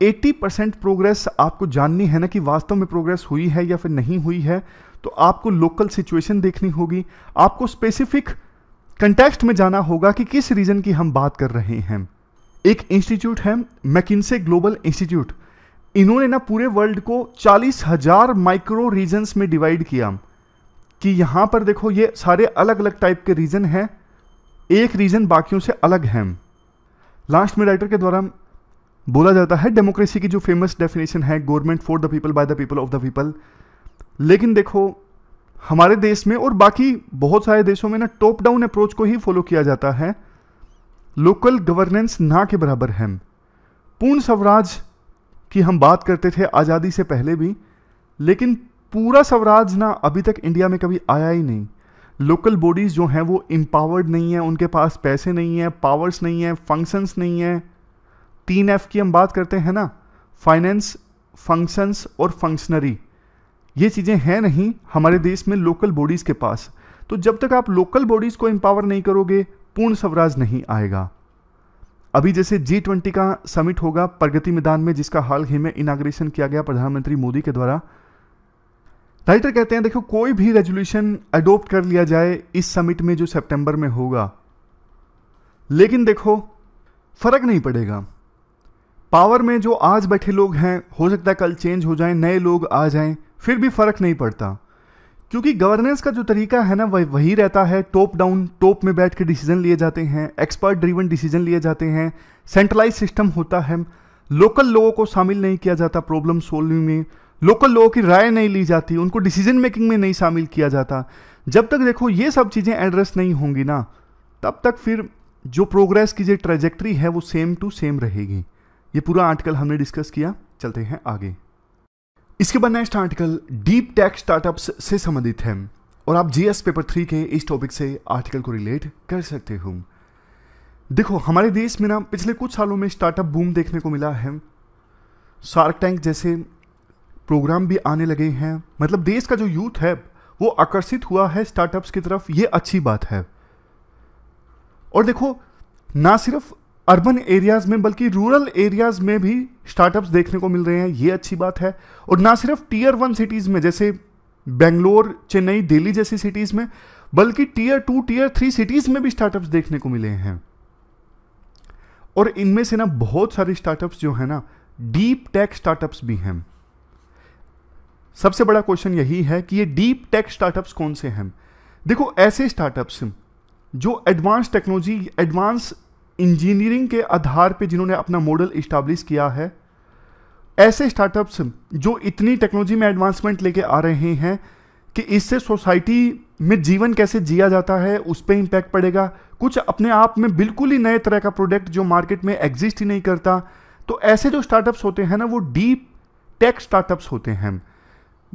80 परसेंट प्रोग्रेस आपको जाननी है ना कि वास्तव में प्रोग्रेस हुई है या फिर नहीं हुई है तो आपको लोकल सिचुएशन देखनी होगी आपको स्पेसिफिक कंटेक्स्ट में जाना होगा कि किस रीजन की हम बात कर रहे हैं एक इंस्टीट्यूट है मैकिनसे ग्लोबल इंस्टीट्यूट इन्होंने ना पूरे वर्ल्ड को चालीस हजार माइक्रो रीजन में डिवाइड किया कि यहां पर देखो ये सारे अलग अलग टाइप के रीजन हैं एक रीजन बाकियों से अलग है लास्ट में राइटर के द्वारा बोला जाता है डेमोक्रेसी की जो फेमस डेफिनेशन है government for the people by the people of the people लेकिन देखो हमारे देश में और बाकी बहुत सारे देशों में ना टॉप डाउन अप्रोच को ही फॉलो किया जाता है लोकल गवर्नेंस ना के बराबर है पूर्ण स्वराज की हम बात करते थे आज़ादी से पहले भी लेकिन पूरा स्वराज ना अभी तक इंडिया में कभी आया ही नहीं लोकल बॉडीज़ जो हैं वो इम्पावर्ड नहीं है उनके पास पैसे नहीं है पावर्स नहीं है फंक्शंस नहीं है तीन एफ की हम बात करते हैं ना फाइनेंस फंक्शंस और फंक्शनरी ये चीज़ें हैं नहीं हमारे देश में लोकल बॉडीज़ के पास तो जब तक आप लोकल बॉडीज़ को एम्पावर नहीं करोगे पूर्ण स्वराज नहीं आएगा अभी जैसे जी ट्वेंटी का समिट होगा प्रगति मैदान में जिसका हाल ही में इनाग्रेशन किया गया प्रधानमंत्री मोदी के द्वारा राइटर कहते हैं देखो कोई भी रेजोल्यूशन अडोप्ट कर लिया जाए इस समिट में जो सितंबर में होगा लेकिन देखो फर्क नहीं पड़ेगा पावर में जो आज बैठे लोग हैं हो सकता है कल चेंज हो जाए नए लोग आ जाएं फिर भी फ़र्क नहीं पड़ता क्योंकि गवर्नेंस का जो तरीका है ना वह वही रहता है टॉप डाउन टॉप में बैठ के डिसीजन लिए जाते हैं एक्सपर्ट ड्रीवन डिसीजन लिए जाते हैं सेंट्रलाइज सिस्टम होता है लोकल लोगों को शामिल नहीं किया जाता प्रॉब्लम सोल्विंग में लोकल लोगों की राय नहीं ली जाती उनको डिसीजन मेकिंग में नहीं शामिल किया जाता जब तक देखो ये सब चीज़ें एड्रेस नहीं होंगी ना तब तक फिर जो प्रोग्रेस की जो ट्रेजेक्ट्री है वो सेम टू सेम रहेगी ये पूरा आर्टिकल हमने डिस्कस किया चलते हैं आगे इसके बाद next article deep tech startups से संबंधित है और आप जीएस पेपर थ्री के इस टॉपिक से आर्टिकल को रिलेट कर सकते हो देखो हमारे देश में ना पिछले कुछ सालों में स्टार्टअप बूम देखने को मिला है सार्क टैंक जैसे प्रोग्राम भी आने लगे हैं मतलब देश का जो यूथ है वो आकर्षित हुआ है स्टार्टअप्स की तरफ ये अच्छी बात है और देखो ना सिर्फ अर्बन एरियाज़ में बल्कि रूरल एरियाज़ में भी स्टार्टअप्स देखने को मिल रहे हैं ये अच्छी बात है और ना सिर्फ टीयर वन सिटीज़ में जैसे बेंगलोर चेन्नई दिल्ली जैसी सिटीज़ में बल्कि tier two tier three cities में भी स्टार्टअप्स देखने को मिले हैं और इनमें से ना बहुत सारे स्टार्टअप्स जो है ना डीप टेक स्टार्टअप्स भी हैं सबसे बड़ा क्वेश्चन यही है कि ये डीप टेक स्टार्टअप्स कौन से हैं देखो ऐसे स्टार्टअप्स जो एडवांस टेक्नोलॉजी एडवांस इंजीनियरिंग के आधार पे जिन्होंने अपना मॉडल इस्टाब्लिश किया है ऐसे स्टार्टअप्स जो इतनी टेक्नोलॉजी में एडवांसमेंट लेके आ रहे हैं कि इससे सोसाइटी में जीवन कैसे जिया जाता है उस पर इम्पैक्ट पड़ेगा कुछ अपने आप में बिल्कुल ही नए तरह का प्रोडक्ट जो मार्केट में एग्जिस्ट ही नहीं करता तो ऐसे जो स्टार्टअप्स होते हैं ना वो डीप टेक स्टार्टअप्स होते हैं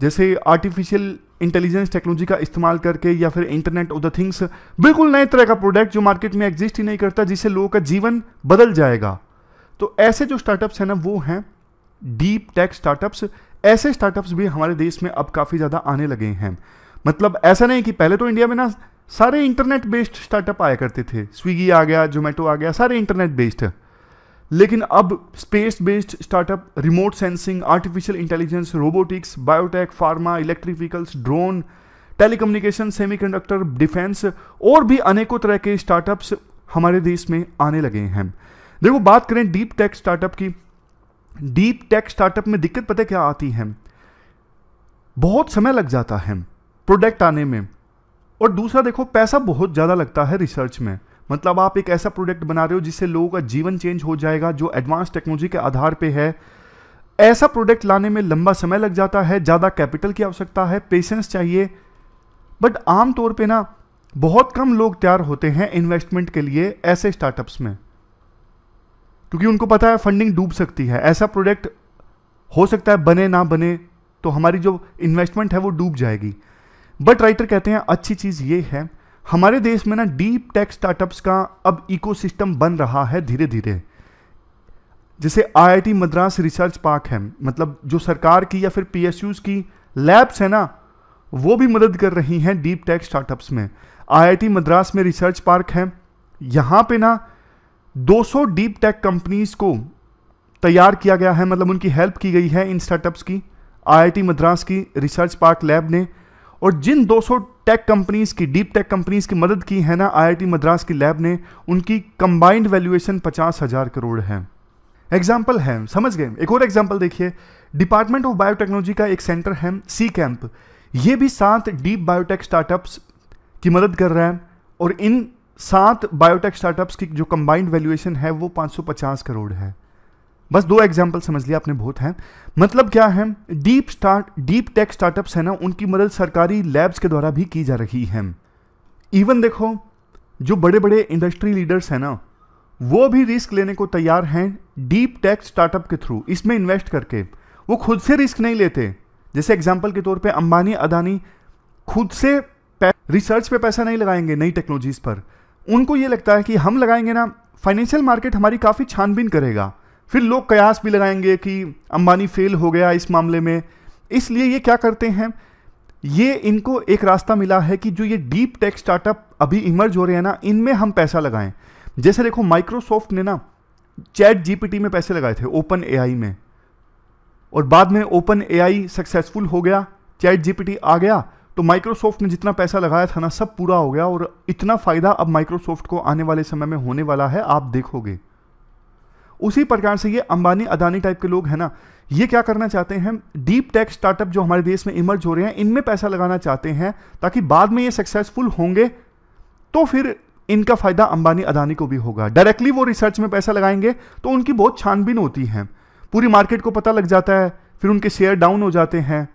जैसे आर्टिफिशियल इंटेलिजेंस टेक्नोलॉजी का इस्तेमाल करके या फिर इंटरनेट ऑफ द थिंग्स बिल्कुल नए तरह का प्रोडक्ट जो मार्केट में एग्जिस्ट ही नहीं करता जिससे लोगों का जीवन बदल जाएगा तो ऐसे जो स्टार्टअप्स हैं ना वो हैं डीप टेक स्टार्टअप्स ऐसे स्टार्टअप्स भी हमारे देश में अब काफ़ी ज़्यादा आने लगे हैं मतलब ऐसा नहीं कि पहले तो इंडिया में ना सारे इंटरनेट बेस्ड स्टार्टअप आया करते थे स्विगी आ गया जोमेटो आ गया सारे इंटरनेट बेस्ड लेकिन अब space based startup remote sensing artificial intelligence robotics biotech pharma electric vehicles drone telecommunication semiconductor defence और भी अनेकों तरह के स्टार्टअप्स हमारे देश में आने लगे हैं देखो बात करें डीप टेक स्टार्टअप की डीप टेक स्टार्टअप में दिक्कत पता क्या आती है बहुत समय लग जाता है प्रोडक्ट आने में और दूसरा देखो पैसा बहुत ज़्यादा लगता है रिसर्च में मतलब आप एक ऐसा प्रोडक्ट बना रहे हो जिससे लोगों का जीवन चेंज हो जाएगा जो एडवांस टेक्नोलॉजी के आधार पे है ऐसा प्रोडक्ट लाने में लंबा समय लग जाता है ज़्यादा कैपिटल की आवश्यकता है पेशेंस चाहिए बट आमतौर पर ना बहुत कम लोग तैयार होते हैं इन्वेस्टमेंट के लिए ऐसे स्टार्टअप्स में क्योंकि उनको पता है फंडिंग डूब सकती है ऐसा प्रोडक्ट हो सकता है बने ना बने तो हमारी जो इन्वेस्टमेंट है वो डूब जाएगी बट राइटर कहते हैं अच्छी चीज़ ये है हमारे देश में ना डीप टेक स्टार्टअप्स का अब इकोसिस्टम बन रहा है धीरे धीरे जैसे आईआईटी मद्रास रिसर्च पार्क है मतलब जो सरकार की या फिर पीएसयूज की लैब्स है ना वो भी मदद कर रही हैं डीप टेक स्टार्टअप्स में आईआईटी मद्रास में रिसर्च पार्क है यहाँ पे ना 200 डीप टेक कंपनीज को तैयार किया गया है मतलब उनकी हेल्प की गई है इन स्टार्टअप्स की आईआईटी मद्रास की रिसर्च पार्क लैब ने और जिन 200 टेक कंपनीज की डीप टेक कंपनीज की मदद की है ना आईआईटी मद्रास की लैब ने उनकी कंबाइंड वैल्यूएशन पचास हज़ार करोड़ है एग्जाम्पल है समझ गए एक और एग्जाम्पल देखिए डिपार्टमेंट ऑफ बायोटेक्नोलॉजी का एक सेंटर है सी कैंप ये भी सात डीप बायोटेक स्टार्टअप्स की मदद कर रहा है और इन सात बायोटेक स्टार्टअप्स की जो कंबाइंड वैल्यूएशन है वो 550 करोड़ है बस दो एग्जाम्पल समझ लिया आपने बहुत हैं मतलब क्या है deep start deep tech startups हैं ना उनकी मदद सरकारी लैब्स के द्वारा भी की जा रही है इवन देखो जो बड़े बड़े इंडस्ट्री लीडर्स हैं ना वो भी रिस्क लेने को तैयार हैं डीप टेक स्टार्टअप के थ्रू इसमें इन्वेस्ट करके वो खुद से रिस्क नहीं लेते जैसे एग्जाम्पल के तौर पर अंबानी अदानी खुद से रिसर्च पर पैसा नहीं लगाएंगे नई टेक्नोलॉजीज़ पर उनको ये लगता है कि हम लगाएंगे ना फाइनेंशियल मार्केट हमारी काफ़ी छानबीन करेगा फिर लोग कयास भी लगाएंगे कि अंबानी फेल हो गया इस मामले में इसलिए ये क्या करते हैं ये इनको एक रास्ता मिला है कि जो ये डीप टेक स्टार्टअप अभी इमर्ज हो रहे हैं ना इनमें हम पैसा लगाएं जैसे देखो माइक्रोसॉफ्ट ने ना चैट जीपीटी में पैसे लगाए थे ओपन एआई में और बाद में ओपन एआई सक्सेसफुल हो गया चैट जीपीटी आ गया तो माइक्रोसॉफ्ट ने जितना पैसा लगाया था ना सब पूरा हो गया और इतना फ़ायदा अब माइक्रोसॉफ्ट को आने वाले समय में होने वाला है आप देखोगे उसी प्रकार से ये अंबानी अदानी टाइप के लोग हैं ना ये क्या करना चाहते हैं डीप टेक स्टार्टअप जो हमारे देश में इमर्ज हो रहे हैं इनमें पैसा लगाना चाहते हैं ताकि बाद में ये सक्सेसफुल होंगे तो फिर इनका फायदा अंबानी अदानी को भी होगा डायरेक्टली वो रिसर्च में पैसा लगाएंगे तो उनकी बहुत छानबीन होती है पूरी मार्केट को पता लग जाता है फिर उनके शेयर डाउन हो जाते हैं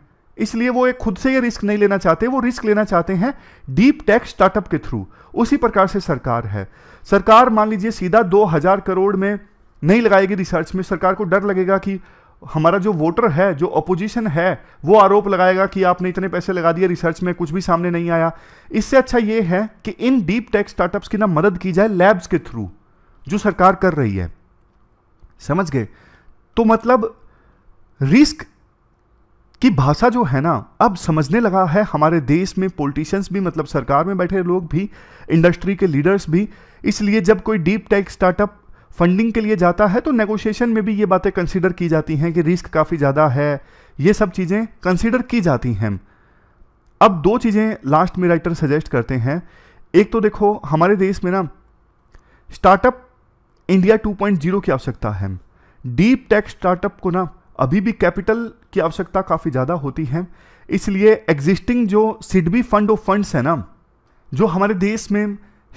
इसलिए वो एक खुद से ये रिस्क नहीं लेना चाहते वो रिस्क लेना चाहते हैं डीप टेक स्टार्टअप के थ्रू उसी प्रकार से सरकार है सरकार मान लीजिए सीधा 2000 करोड़ में नहीं लगाएगी रिसर्च में सरकार को डर लगेगा कि हमारा जो वोटर है जो अपोजिशन है वो आरोप लगाएगा कि आपने इतने पैसे लगा दिए रिसर्च में कुछ भी सामने नहीं आया इससे अच्छा ये है कि इन डीप टेक स्टार्टअप्स की ना मदद की जाए लैब्स के थ्रू जो सरकार कर रही है समझ गए तो मतलब रिस्क की भाषा जो है ना अब समझने लगा है हमारे देश में पॉलिटिशियंस भी मतलब सरकार में बैठे लोग भी इंडस्ट्री के लीडर्स भी इसलिए जब कोई डीप टेक स्टार्टअप फंडिंग के लिए जाता है तो नेगोशिएशन में भी ये बातें कंसिडर की जाती हैं कि रिस्क काफ़ी ज़्यादा है ये सब चीज़ें कंसिडर की जाती हैं अब दो चीज़ें लास्ट में राइटर सजेस्ट करते हैं एक तो देखो हमारे देश में ना स्टार्टअप इंडिया 2.0 की आवश्यकता है डीप टेक स्टार्टअप को ना अभी भी कैपिटल की आवश्यकता काफ़ी ज़्यादा होती है इसलिए एग्जिस्टिंग जो सिडबी फंड ऑफ फंड्स है ना जो हमारे देश में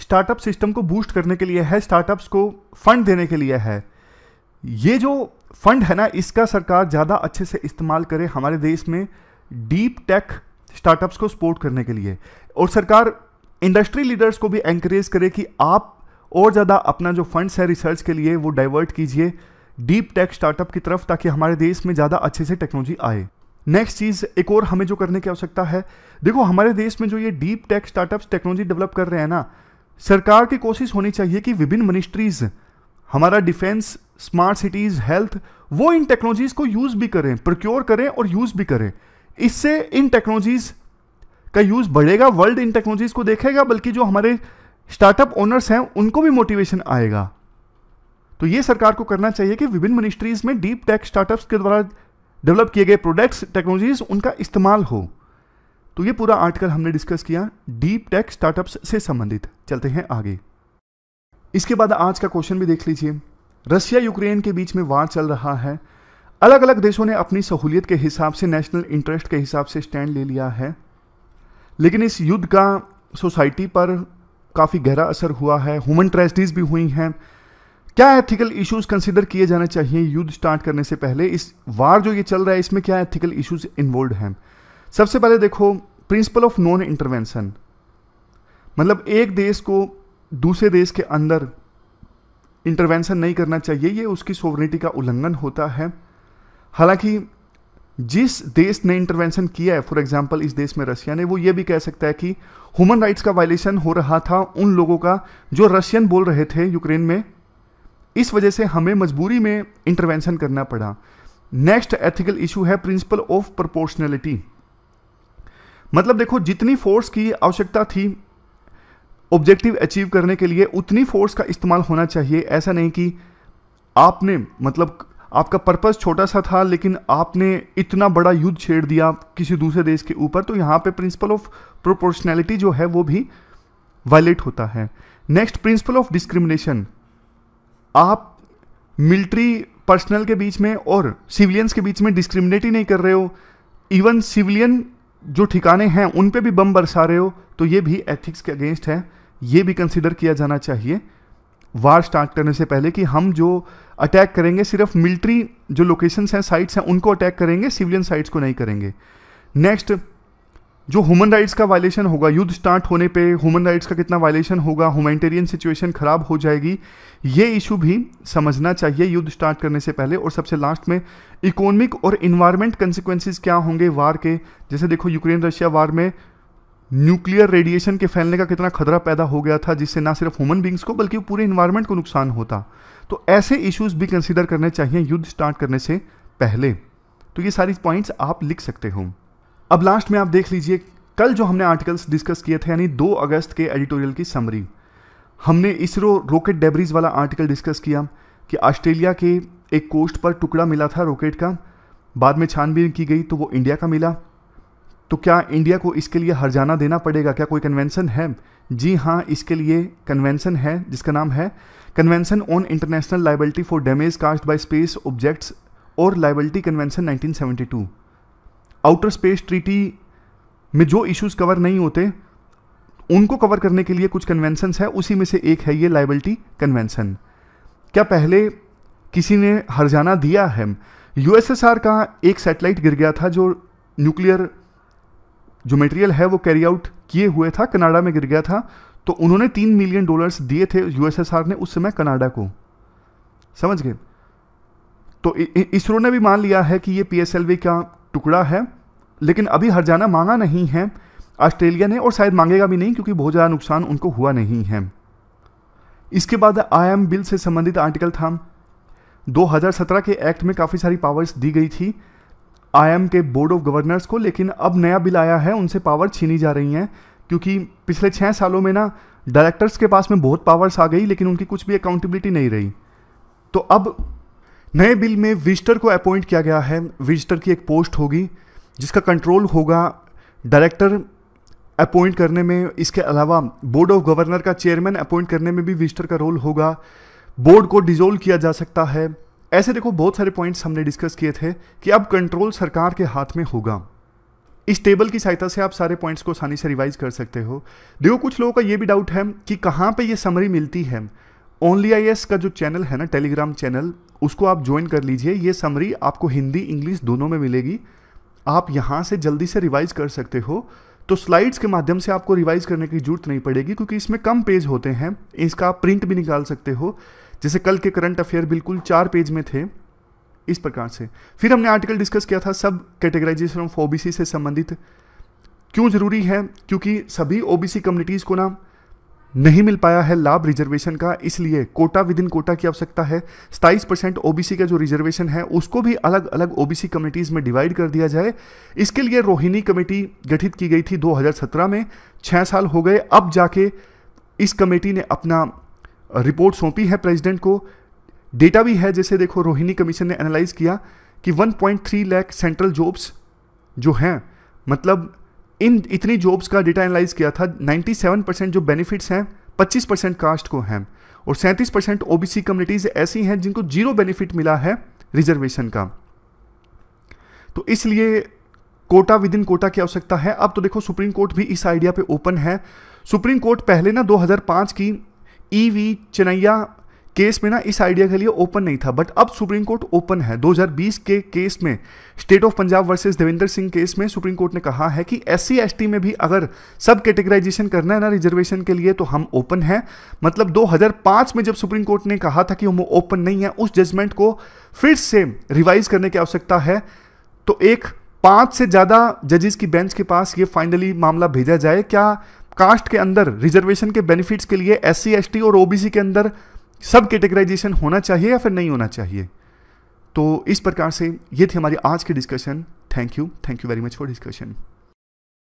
स्टार्टअप सिस्टम को बूस्ट करने के लिए है स्टार्टअप्स को फंड देने के लिए है ये जो फंड है ना इसका सरकार ज़्यादा अच्छे से इस्तेमाल करे हमारे देश में डीप टेक स्टार्टअप्स को सपोर्ट करने के लिए और सरकार इंडस्ट्री लीडर्स को भी एंकरेज करे कि आप और ज़्यादा अपना जो फंड्स है रिसर्च के लिए वो डाइवर्ट कीजिए डीप टेक स्टार्टअप की तरफ ताकि हमारे देश में ज़्यादा अच्छे से टेक्नोलॉजी आए नेक्स्ट चीज़ एक और हमें जो करने की आवश्यकता है देखो हमारे देश में जो ये deep tech startups technology develop कर रहे हैं ना सरकार की कोशिश होनी चाहिए कि विभिन्न मिनिस्ट्रीज हमारा डिफेंस स्मार्ट सिटीज हेल्थ वो इन टेक्नोलॉजीज को यूज भी करें प्रोक्योर करें और यूज भी करें इससे इन टेक्नोलॉजीज का यूज बढ़ेगा वर्ल्ड इन टेक्नोलॉजीज को देखेगा बल्कि जो हमारे स्टार्टअप ओनर्स हैं उनको भी मोटिवेशन आएगा तो ये सरकार को करना चाहिए कि विभिन्न मिनिस्ट्रीज में डीप टेक स्टार्टअप्स के द्वारा डेवलप किए गए प्रोडक्ट्स टेक्नोलॉजीज उनका इस्तेमाल हो तो ये पूरा आर्टिकल हमने डिस्कस किया डीप टेक स्टार्टअप्स से संबंधित चलते हैं आगे इसके बाद आज का क्वेश्चन भी देख लीजिए रशिया यूक्रेन के बीच में वार चल रहा है अलग अलग देशों ने अपनी सहूलियत के हिसाब से नेशनल इंटरेस्ट के हिसाब से स्टैंड ले लिया है लेकिन इस युद्ध का सोसाइटी पर काफ़ी गहरा असर हुआ है ह्यूमन ट्रेजडीज भी हुई हैं क्या एथिकल इश्यूज कंसिडर किए जाने चाहिए युद्ध स्टार्ट करने से पहले इस वार जो ये चल रहा है इसमें क्या एथिकल इश्यूज इन्वॉल्व हैं सबसे पहले देखो प्रिंसिपल ऑफ नॉन इंटरवेंशन मतलब एक देश को दूसरे देश के अंदर इंटरवेंशन नहीं करना चाहिए ये उसकी सोवरेनिटी का उल्लंघन होता है हालांकि जिस देश ने इंटरवेंशन किया है फॉर एग्जांपल इस देश में रशिया ने वो ये भी कह सकता है कि ह्यूमन राइट्स का वायलेशन हो रहा था उन लोगों का जो रशियन बोल रहे थे यूक्रेन में इस वजह से हमें मजबूरी में इंटरवेंशन करना पड़ा नेक्स्ट एथिकल इशू है प्रिंसिपल ऑफ प्रोपोर्शनलिटी मतलब देखो जितनी फोर्स की आवश्यकता थी ऑब्जेक्टिव अचीव करने के लिए उतनी फोर्स का इस्तेमाल होना चाहिए ऐसा नहीं कि आपने मतलब आपका पर्पस छोटा सा था लेकिन आपने इतना बड़ा युद्ध छेड़ दिया किसी दूसरे देश के ऊपर तो यहाँ पे प्रिंसिपल ऑफ प्रोपोर्शनैलिटी जो है वो भी वायलेट होता है नेक्स्ट प्रिंसिपल ऑफ डिस्क्रिमिनेशन आप मिलिट्री पर्सनल के बीच में और सिविलियंस के बीच में डिस्क्रिमिनेट ही नहीं कर रहे हो इवन सिविलियन जो ठिकाने हैं उन पे भी बम बरसा रहे हो तो ये भी एथिक्स के अगेंस्ट है ये भी कंसिडर किया जाना चाहिए वार स्टार्ट करने से पहले कि हम जो अटैक करेंगे सिर्फ मिलिट्री जो लोकेशंस हैं साइट्स हैं उनको अटैक करेंगे सिविलियन साइट्स को नहीं करेंगे नेक्स्ट जो ह्यूमन राइट्स का वायलेशन होगा युद्ध स्टार्ट होने पे ह्यूमन राइट्स का कितना वायलेशन होगा ह्यूमैनिटेरियन सिचुएशन ख़राब हो जाएगी ये इशू भी समझना चाहिए युद्ध स्टार्ट करने से पहले और सबसे लास्ट में इकोनॉमिक और इन्वायरमेंट कंसिक्वेंसिस क्या होंगे वार के जैसे देखो यूक्रेन रशिया वार में न्यूक्लियर रेडिएशन के फैलने का कितना खतरा पैदा हो गया था जिससे ना सिर्फ ह्यूमन बींग्स को बल्कि पूरे इन्वायरमेंट को नुकसान होता तो ऐसे इश्यूज़ भी कंसिडर करने चाहिए युद्ध स्टार्ट करने से पहले तो ये सारी पॉइंट्स आप लिख सकते हो अब लास्ट में आप देख लीजिए कल जो हमने आर्टिकल्स डिस्कस किए थे यानी 2 अगस्त के एडिटोरियल की समरी हमने इसरो रॉकेट डेबरीज वाला आर्टिकल डिस्कस किया कि ऑस्ट्रेलिया के एक कोस्ट पर टुकड़ा मिला था रॉकेट का बाद में छानबीन की गई तो वो इंडिया का मिला तो क्या इंडिया को इसके लिए हरजाना देना पड़ेगा क्या कोई कन्वेंसन है जी हाँ इसके लिए कन्वेंसन है जिसका नाम है convention on international liability for damage caused by space objects और liability convention 1972 outer space treaty में जो इश्यूज कवर नहीं होते उनको कवर करने के लिए कुछ कन्वेंशन है उसी में से एक है ये लाइबिलिटी कन्वेंसन क्या पहले किसी ने हरजाना दिया है यूएसएसआर का एक सैटेलाइट गिर गया था जो न्यूक्लियर जो मटेरियल है वो कैरी आउट किए हुए था कनाडा में गिर गया था तो उन्होंने तीन मिलियन डॉलर्स दिए थे यूएसएसआर ने उस समय कनाडा को समझ गए तो इसरो ने भी मान लिया है कि ये पीएसएलवी का टुकड़ा है लेकिन अभी हरजाना मांगा नहीं है ऑस्ट्रेलिया ने और शायद मांगेगा भी नहीं क्योंकि बहुत ज़्यादा नुकसान उनको हुआ नहीं है इसके बाद आई एम बिल से संबंधित आर्टिकल था 2017 के एक्ट में काफ़ी सारी पावर्स दी गई थी आई के बोर्ड ऑफ गवर्नर्स को लेकिन अब नया बिल आया है उनसे पावर छीनी जा रही हैं क्योंकि पिछले छः सालों में ना डायरेक्टर्स के पास में बहुत पावर्स आ गई लेकिन उनकी कुछ भी अकाउंटेबिलिटी नहीं रही तो अब नए बिल में विजिटर को अपॉइंट किया गया है विजिटर की एक पोस्ट होगी जिसका कंट्रोल होगा डायरेक्टर अपॉइंट करने में इसके अलावा बोर्ड ऑफ गवर्नर का चेयरमैन अपॉइंट करने में भी विस्टर का रोल होगा बोर्ड को डिजोल्व किया जा सकता है ऐसे देखो बहुत सारे पॉइंट्स हमने डिस्कस किए थे कि अब कंट्रोल सरकार के हाथ में होगा इस टेबल की सहायता से आप सारे पॉइंट्स को आसानी से रिवाइज कर सकते हो देखो कुछ लोगों का ये भी डाउट है कि कहाँ पर यह समरी मिलती है ओनली आई का जो चैनल है ना टेलीग्राम चैनल उसको आप ज्वाइन कर लीजिए ये समरी आपको हिंदी इंग्लिश दोनों में मिलेगी आप यहाँ से जल्दी से रिवाइज कर सकते हो तो स्लाइड्स के माध्यम से आपको रिवाइज करने की जरूरत नहीं पड़ेगी क्योंकि इसमें कम पेज होते हैं इसका आप प्रिंट भी निकाल सकते हो जैसे कल के करंट अफेयर बिल्कुल चार पेज में थे इस प्रकार से फिर हमने आर्टिकल डिस्कस किया था सब कैटेगराइजेशन ऑफ ओबीसी से संबंधित क्यों ज़रूरी है क्योंकि सभी ओबीसी कम्युनिटीज़ को ना नहीं मिल पाया है लाभ रिजर्वेशन का इसलिए कोटा विद इन कोटा की आवश्यकता है सताईस परसेंट ओबीसी का जो रिजर्वेशन है उसको भी अलग अलग ओबीसी कमेटीज में डिवाइड कर दिया जाए इसके लिए रोहिणी कमेटी गठित की गई थी 2017 में छः साल हो गए अब जाके इस कमेटी ने अपना रिपोर्ट सौंपी है प्रेसिडेंट को डेटा भी है जैसे देखो रोहिणी कमीशन ने एनालाइज किया कि 1.3 लाख सेंट्रल जॉब्स जो हैं मतलब इन इतनी जॉब्स का डेटा एनालाइज किया था 97 परसेंट जो बेनिफिट्स हैं 25 परसेंट कास्ट को हैं और 37 परसेंट ओ कम्युनिटीज़ ऐसी हैं जिनको जीरो बेनिफिट मिला है रिजर्वेशन का तो इसलिए कोटा विद इन कोटा की आवश्यकता है अब तो देखो सुप्रीम कोर्ट भी इस आइडिया पे ओपन है सुप्रीम कोर्ट पहले ना 2005 की ई e वी केस में ना इस आइडिया के लिए ओपन नहीं था बट अब सुप्रीम कोर्ट ओपन है 2020 के केस में state of Punjab versus Devendra Singh case में सुप्रीम कोर्ट ने कहा है कि एस सी में भी अगर सब कैटेगराइजेशन करना है ना रिजर्वेशन के लिए तो हम ओपन हैं मतलब 2005 में जब सुप्रीम कोर्ट ने कहा था कि हम ओपन नहीं है उस जजमेंट को फिर से रिवाइज करने की आवश्यकता है तो एक पाँच से ज़्यादा जजेस की बेंच के पास ये फाइनली मामला भेजा जाए क्या कास्ट के अंदर रिजर्वेशन के बेनिफिट्स के लिए एस सी और ओबीसी के अंदर सब कैटेगराइजेशन होना चाहिए या फिर नहीं होना चाहिए तो इस प्रकार से ये थी हमारी आज की discussion thank you thank you very much for discussion